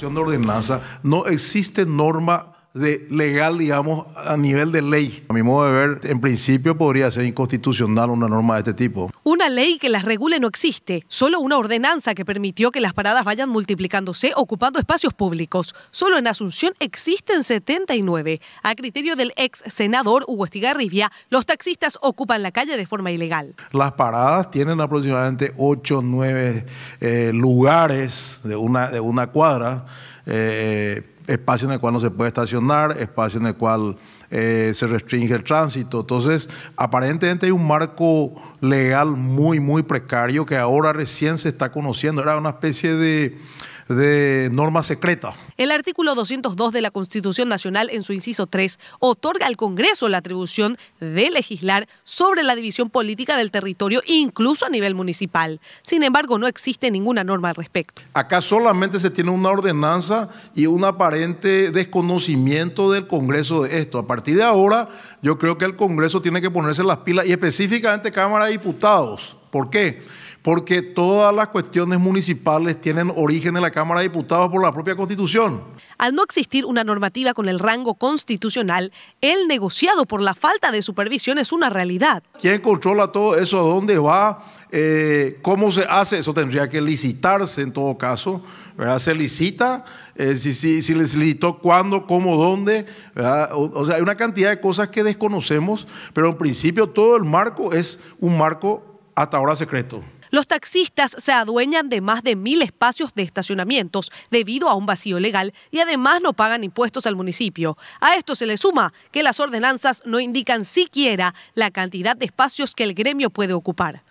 de ordenanza, no existe norma de legal, digamos, a nivel de ley. A mi modo de ver, en principio podría ser inconstitucional una norma de este tipo. Una ley que las regule no existe, solo una ordenanza que permitió que las paradas vayan multiplicándose ocupando espacios públicos. Solo en Asunción existen 79. A criterio del ex senador Hugo Estigarribia, los taxistas ocupan la calle de forma ilegal. Las paradas tienen aproximadamente 8 o 9 lugares de una, de una cuadra. Eh, espacio en el cual no se puede estacionar, espacio en el cual eh, se restringe el tránsito. Entonces, aparentemente hay un marco legal muy, muy precario que ahora recién se está conociendo. Era una especie de de norma secreta. El artículo 202 de la Constitución Nacional, en su inciso 3, otorga al Congreso la atribución de legislar sobre la división política del territorio, incluso a nivel municipal. Sin embargo, no existe ninguna norma al respecto. Acá solamente se tiene una ordenanza y un aparente desconocimiento del Congreso de esto. A partir de ahora, yo creo que el Congreso tiene que ponerse las pilas y específicamente Cámara de Diputados ¿Por qué? Porque todas las cuestiones municipales tienen origen en la Cámara de Diputados por la propia Constitución. Al no existir una normativa con el rango constitucional, el negociado por la falta de supervisión es una realidad. ¿Quién controla todo eso? dónde va? Eh, ¿Cómo se hace? Eso tendría que licitarse en todo caso. Se licita, eh, si, si, si, licitó cuándo, cómo, dónde. O, o sea, hay una cantidad de cosas que desconocemos, pero en principio todo el marco es un marco hasta ahora secreto. Los taxistas se adueñan de más de mil espacios de estacionamientos debido a un vacío legal y además no pagan impuestos al municipio. A esto se le suma que las ordenanzas no indican siquiera la cantidad de espacios que el gremio puede ocupar.